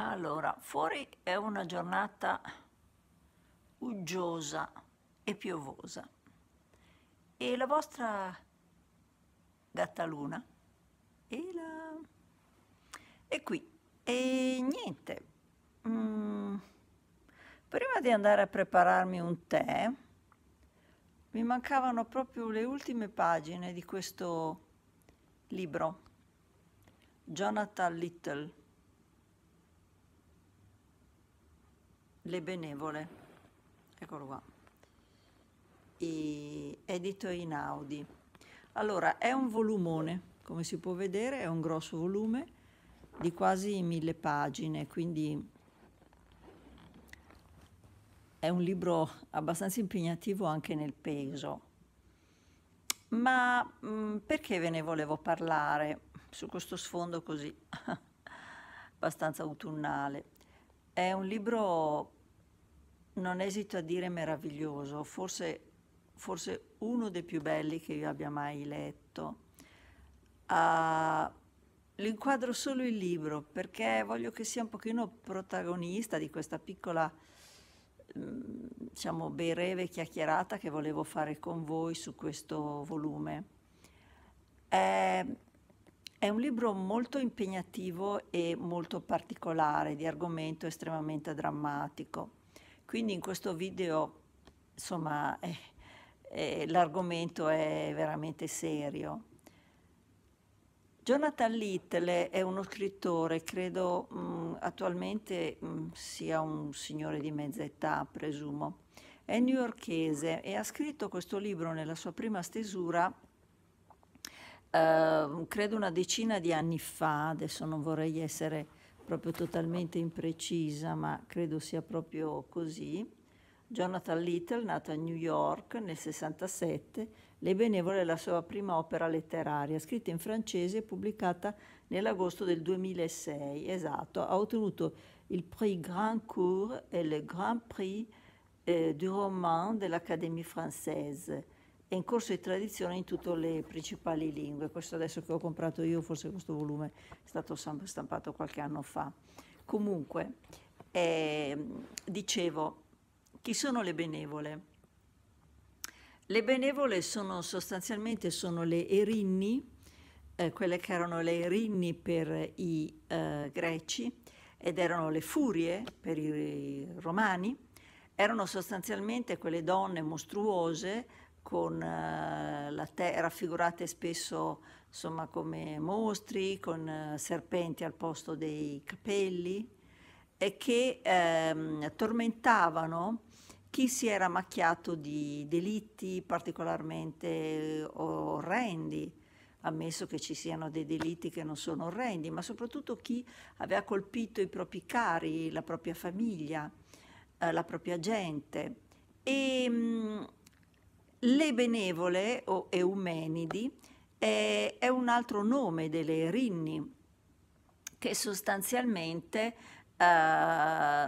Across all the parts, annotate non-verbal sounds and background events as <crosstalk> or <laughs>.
Allora, fuori è una giornata uggiosa e piovosa e la vostra gattaluna e la... è qui. E niente, mm. prima di andare a prepararmi un tè, mi mancavano proprio le ultime pagine di questo libro, Jonathan Little Le Benevole, eccolo qua, e edito Audi. Allora, è un volumone, come si può vedere, è un grosso volume di quasi mille pagine, quindi è un libro abbastanza impegnativo anche nel peso. Ma mh, mm, perché ve ne volevo parlare su questo sfondo così <laughs> abbastanza autunnale? È un libro non esito a dire meraviglioso, forse, forse uno dei più belli che io abbia mai letto. Uh, lo inquadro solo il libro perché voglio che sia un pochino protagonista di questa piccola mm, diciamo breve chiacchierata che volevo fare con voi su questo volume. È, è un libro molto impegnativo e molto particolare, di argomento estremamente drammatico. Quindi in questo video, insomma, eh, eh, l'argomento è veramente serio. Jonathan Little è uno scrittore, credo mh, mm, attualmente mh, mm, sia un signore di mezza età, presumo. È newyorchese e ha scritto questo libro nella sua prima stesura Uh, credo una decina di anni fa, adesso non vorrei essere proprio totalmente imprecisa, ma credo sia proprio così. Jonathan Little, nato a New York nel 67, Le Benevole è la sua prima opera letteraria, scritta in francese e pubblicata nell'agosto del 2006. Esatto, ha ottenuto il Prix Grand Cours e il Grand Prix eh, du Roman dell'Académie Française è in corso di tradizione in tutte le principali lingue. Questo adesso che ho comprato io, forse questo volume è stato stampato qualche anno fa. Comunque, eh, dicevo, chi sono le benevole? Le benevole sono sostanzialmente sono le erinni, eh, quelle che erano le erinni per i eh, greci ed erano le furie per i romani, erano sostanzialmente quelle donne mostruose con eh, la te- raffigurate spesso insomma, come mostri, con eh, serpenti al posto dei capelli, e che ehm, tormentavano chi si era macchiato di delitti particolarmente eh, orrendi, ammesso che ci siano dei delitti che non sono orrendi, ma soprattutto chi aveva colpito i propri cari, la propria famiglia, eh, la propria gente. E, mm, le benevole o eumenidi eh, è un altro nome delle erinni che sostanzialmente eh,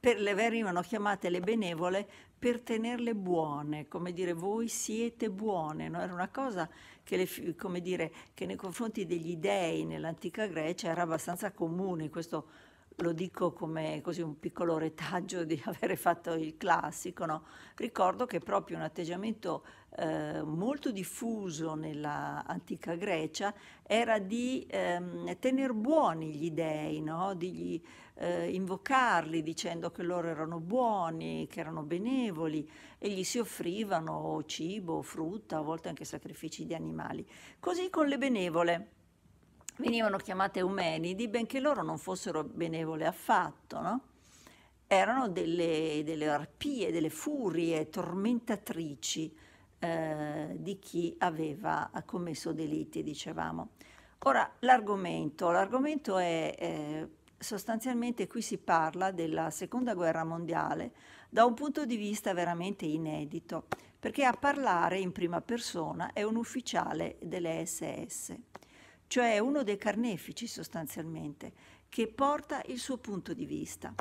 per le venivano chiamate le benevole per tenerle buone, come dire voi siete buone, no? era una cosa che, le, come dire, che nei confronti degli dei nell'antica Grecia era abbastanza comune, questo lo dico come così un piccolo retaggio di <laughs> avere fatto il classico, no? ricordo che proprio un atteggiamento eh, molto diffuso nell'antica Grecia era di ehm, tener buoni gli dei, no? di eh, invocarli dicendo che loro erano buoni, che erano benevoli e gli si offrivano cibo, frutta, a volte anche sacrifici di animali. Così con le benevole venivano chiamate Eumenidi, benché loro non fossero benevole affatto, no? erano delle, delle, arpie, delle furie tormentatrici eh, di chi aveva commesso delitti, dicevamo. Ora, l'argomento, l'argomento è eh, sostanzialmente qui si parla della seconda guerra mondiale da un punto di vista veramente inedito, perché a parlare in prima persona è un ufficiale delle SS cioè uno dei carnefici sostanzialmente, che porta il suo punto di vista.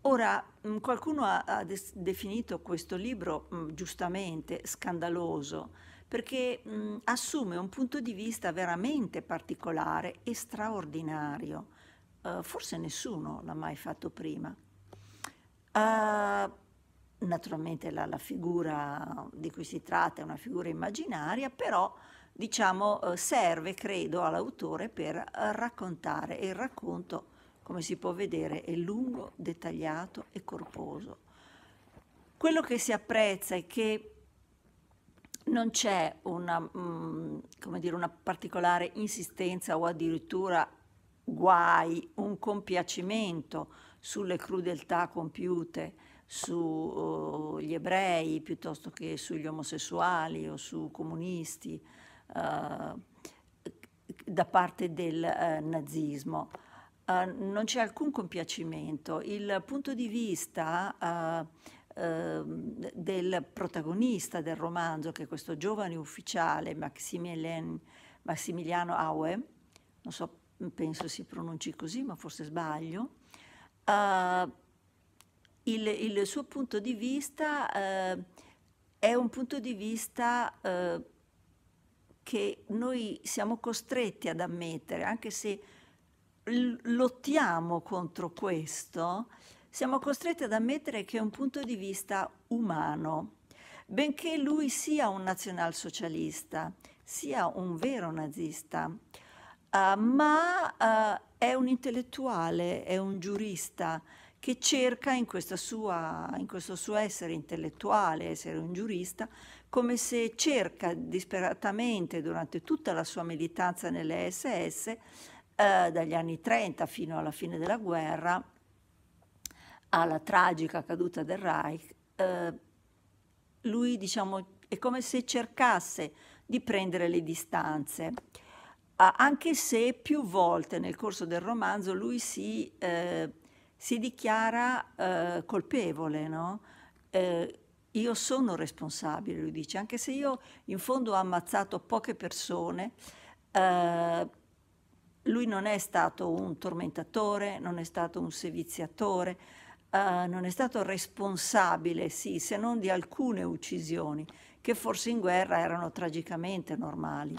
Ora, mm, qualcuno ha, ha definito questo libro mh, mm, giustamente scandaloso perché mh, mm, assume un punto di vista veramente particolare e straordinario. Uh, forse nessuno l'ha mai fatto prima. Uh, naturalmente la, la, figura di cui si tratta è una figura immaginaria, però diciamo, eh, serve, credo, all'autore per eh, raccontare. E il racconto, come si può vedere, è lungo, dettagliato e corposo. Quello che si apprezza è che non c'è una, mm, dire, una particolare insistenza o addirittura guai, un compiacimento sulle crudeltà compiute sugli eh, ebrei piuttosto che sugli omosessuali o su comunisti eh, da parte del eh, nazismo. Eh, non c'è alcun compiacimento. Il punto di vista ehm, del protagonista del romanzo, che è questo giovane ufficiale Maximiliano Aue, non so, penso si pronunci così, ma forse sbaglio, uh, il, il, suo punto di vista uh, è un punto di vista uh, che noi siamo costretti ad ammettere, anche se lottiamo contro questo, siamo costretti ad ammettere che è un punto di vista umano. Benché lui sia un nazionalsocialista, sia un vero nazista, uh, ma uh, è un intellettuale, è un giurista, che cerca in, sua, in, questo suo essere intellettuale, essere un giurista, come se cerca disperatamente durante tutta la sua militanza nelle SS, eh, dagli anni 30 fino alla fine della guerra, alla tragica caduta del Reich, eh, lui diciamo è come se cercasse di prendere le distanze anche se più volte nel corso del romanzo lui si eh, si dichiara eh, colpevole, no? eh, io sono responsabile, lui dice, anche se io in fondo ho ammazzato poche persone, eh, lui non è stato un tormentatore, non è stato un seviziatore, eh, non è stato responsabile, sì, se non di alcune uccisioni, che forse in guerra erano tragicamente normali.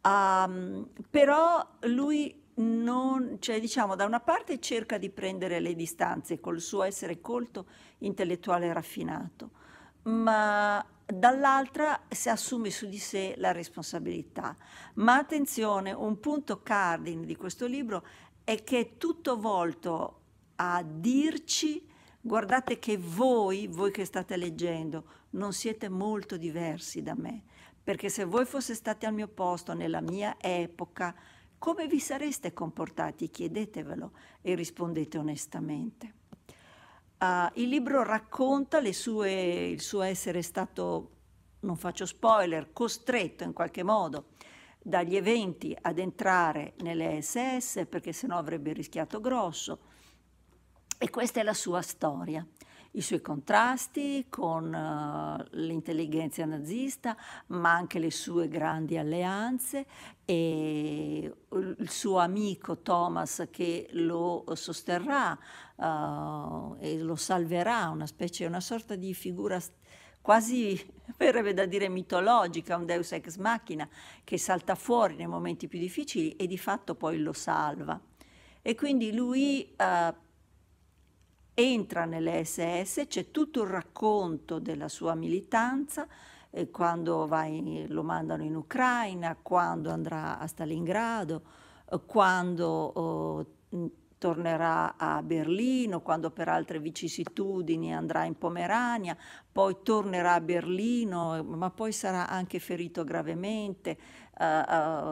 Um, però lui non, cioè diciamo da una parte cerca di prendere le distanze col suo essere colto, intellettuale e raffinato, ma dall'altra si assume su di sé la responsabilità. Ma attenzione, un punto cardine di questo libro è che è tutto volto a dirci guardate che voi, voi che state leggendo, non siete molto diversi da me, perché se voi foste stati al mio posto nella mia epoca, come vi sareste comportati? Chiedetevelo e rispondete onestamente. Uh, il libro racconta sue, il suo essere stato, non faccio spoiler, costretto in qualche modo dagli eventi ad entrare nelle SS perché sennò avrebbe rischiato grosso. E questa è la sua storia i suoi contrasti con uh, l'intelligenza nazista, ma anche le sue grandi alleanze e il suo amico Thomas che lo sosterrà uh, e lo salverà, una specie, una sorta di figura quasi <laughs> verrebbe da dire mitologica, un deus ex machina che salta fuori nei momenti più difficili e di fatto poi lo salva. E quindi lui uh, entra nelle SS, c'è tutto il racconto della sua militanza, eh, quando in, lo mandano in Ucraina, quando andrà a Stalingrado, eh, quando oh, tornerà a Berlino quando per altre vicissitudini andrà in Pomerania, poi tornerà a Berlino, ma poi sarà anche ferito gravemente, uh,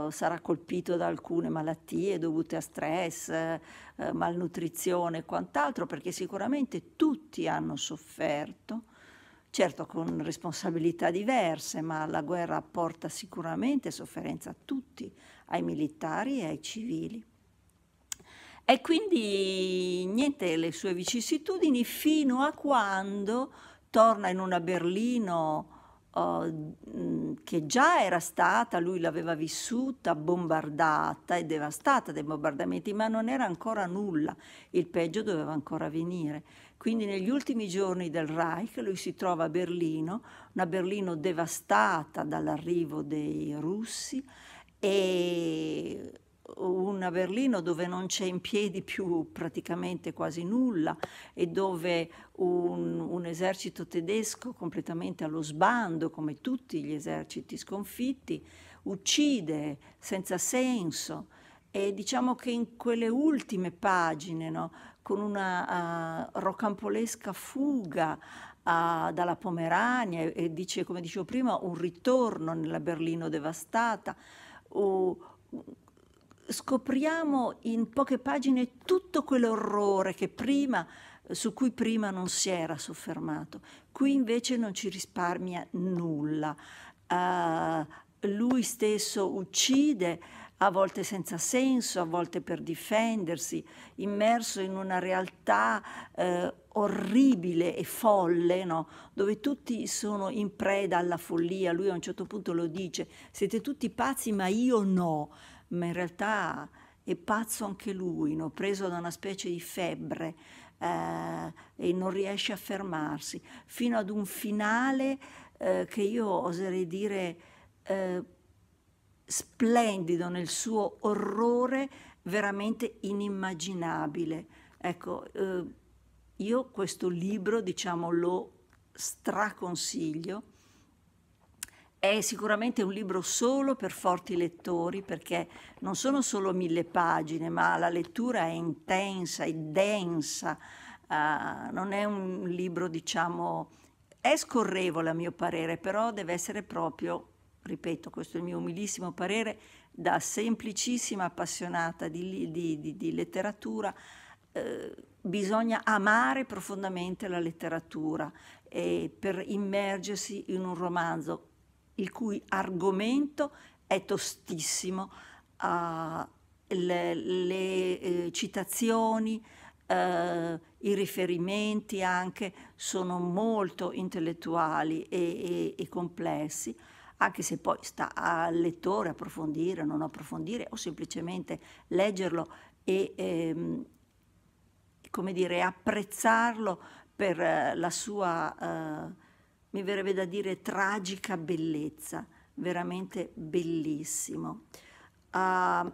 uh, sarà colpito da alcune malattie dovute a stress, uh, malnutrizione e quant'altro, perché sicuramente tutti hanno sofferto, certo con responsabilità diverse, ma la guerra porta sicuramente sofferenza a tutti, ai militari e ai civili. E quindi niente, le sue vicissitudini fino a quando torna in una Berlino uh, che già era stata, lui l'aveva vissuta, bombardata e devastata dai bombardamenti, ma non era ancora nulla, il peggio doveva ancora venire. Quindi negli ultimi giorni del Reich lui si trova a Berlino, una Berlino devastata dall'arrivo dei russi e una Berlino dove non c'è in piedi più praticamente quasi nulla e dove un, un, esercito tedesco completamente allo sbando, come tutti gli eserciti sconfitti, uccide senza senso. E diciamo che in quelle ultime pagine, no, con una uh, rocambolesca fuga uh, dalla Pomerania e, e, dice, come dicevo prima, un ritorno nella Berlino devastata, uh, scopriamo in poche pagine tutto quell'orrore prima, su cui prima non si era soffermato. Qui invece non ci risparmia nulla. Uh, lui stesso uccide, a volte senza senso, a volte per difendersi, immerso in una realtà eh, orribile e folle, no? dove tutti sono in preda alla follia. Lui a un certo punto lo dice, siete tutti pazzi ma io no ma in realtà è pazzo anche lui, no? preso da una specie di febbre eh, e non riesce a fermarsi, fino ad un finale eh, che io oserei dire eh, splendido nel suo orrore, veramente inimmaginabile. Ecco, eh, io questo libro, diciamo, lo straconsiglio è sicuramente un libro solo per forti lettori perché non sono solo mille pagine, ma la lettura è intensa, è densa, uh, non è un libro, diciamo, è scorrevole a mio parere, però deve essere proprio, ripeto, questo è il mio umilissimo parere, da semplicissima appassionata di, di, di, di letteratura. Eh, bisogna amare profondamente la letteratura e per immergersi in un romanzo il cui argomento è tostissimo. Uh, le, le eh, citazioni, eh, i riferimenti anche sono molto intellettuali e, e, e, complessi, anche se poi sta al lettore approfondire, o non approfondire o semplicemente leggerlo e ehm, come dire, apprezzarlo per eh, la sua eh, mi verrebbe da dire tragica bellezza, veramente bellissimo. Uh,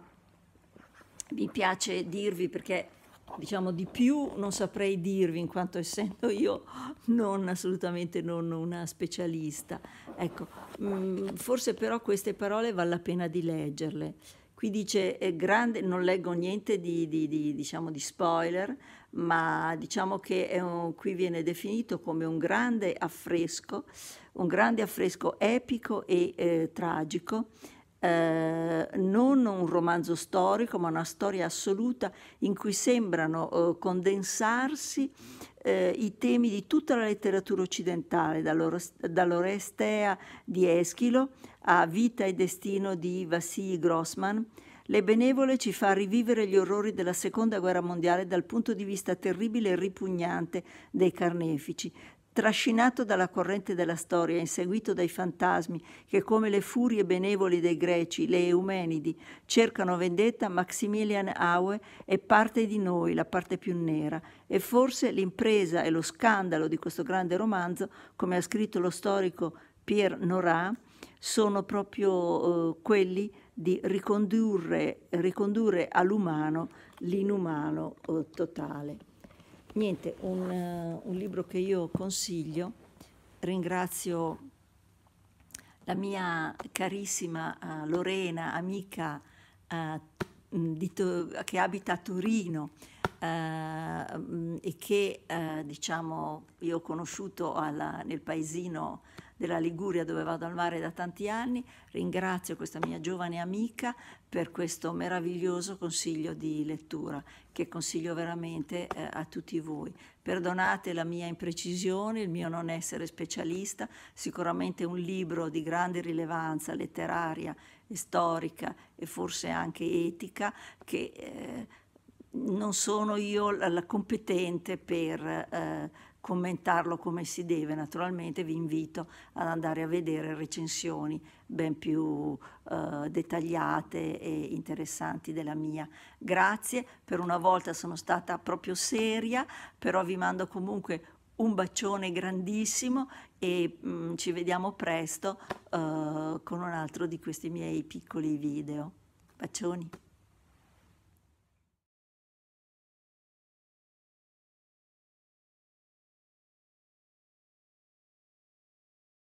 mi piace dirvi perché diciamo di più non saprei dirvi in quanto essendo io non assolutamente non una specialista. Ecco, mh, mm, forse però queste parole vale la pena di leggerle. Qui dice è grande, non leggo niente di, di, di, diciamo, di spoiler, ma diciamo che un, qui viene definito come un grande affresco, un grande affresco epico e eh, tragico. Eh, non un romanzo storico, ma una storia assoluta in cui sembrano eh, condensarsi eh, i temi di tutta la letteratura occidentale, dall'Orestea di Eschilo a Vita e Destino di Vassilii Grossman, le Benevole ci fa rivivere gli orrori della Seconda Guerra Mondiale dal punto di vista terribile e ripugnante dei carnefici, trascinato dalla corrente della storia, inseguito dai fantasmi che come le furie benevoli dei greci, le Eumenidi, cercano vendetta, Maximilian Aue è parte di noi, la parte più nera, e forse l'impresa e lo scandalo di questo grande romanzo, come ha scritto lo storico Pierre Nora, sono proprio eh, quelli di ricondurre, ricondurre all'umano l'inumano eh, totale. Niente, un, uh, un, libro che io consiglio, ringrazio la mia carissima uh, Lorena, amica eh, che abita a Torino, Uh, e che uh, diciamo io ho conosciuto alla, nel paesino della Liguria dove vado al mare da tanti anni. Ringrazio questa mia giovane amica per questo meraviglioso consiglio di lettura che consiglio veramente eh, a tutti voi. Perdonate la mia imprecisione, il mio non essere specialista, sicuramente un libro di grande rilevanza letteraria e storica e forse anche etica che eh, non sono io la, la competente per... Eh, commentarlo come si deve. Naturalmente vi invito ad andare a vedere recensioni ben più eh, dettagliate e interessanti della mia. Grazie, per una volta sono stata proprio seria, però vi mando comunque un bacione grandissimo e mh, mm, ci vediamo presto eh, con un altro di questi miei piccoli video. Bacioni!